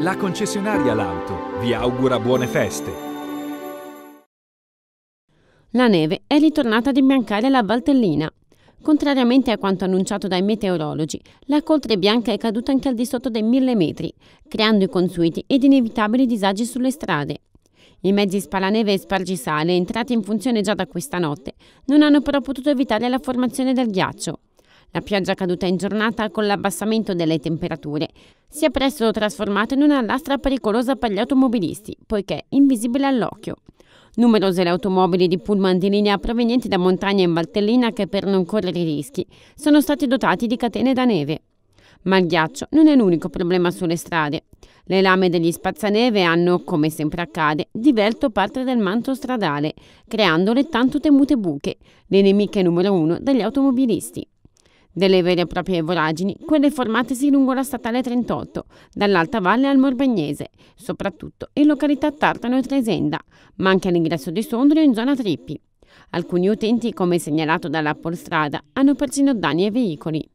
la concessionaria L'Auto vi augura buone feste. La neve è ritornata ad imbiancare la Valtellina. Contrariamente a quanto annunciato dai meteorologi, la coltre bianca è caduta anche al di sotto dei mille metri, creando i consueti ed inevitabili disagi sulle strade. I mezzi spalaneve e spargisale, entrati in funzione già da questa notte, non hanno però potuto evitare la formazione del ghiaccio. La pioggia caduta in giornata con l'abbassamento delle temperature si è presto trasformata in una lastra pericolosa per gli automobilisti, poiché invisibile all'occhio. Numerose le automobili di pullman di linea provenienti da montagna in Valtellina che per non correre rischi sono stati dotati di catene da neve. Ma il ghiaccio non è l'unico problema sulle strade. Le lame degli spazzaneve hanno, come sempre accade, divelto parte del manto stradale, creando le tanto temute buche, le nemiche numero uno degli automobilisti delle vere e proprie voragini, quelle formatesi lungo la statale 38, dall'Alta Valle al Morbagnese, soprattutto in località Tartano e Tresenda, ma anche all'ingresso di Sondrio in zona Trippi. Alcuni utenti, come segnalato dalla Polstrada, hanno persino danni ai veicoli.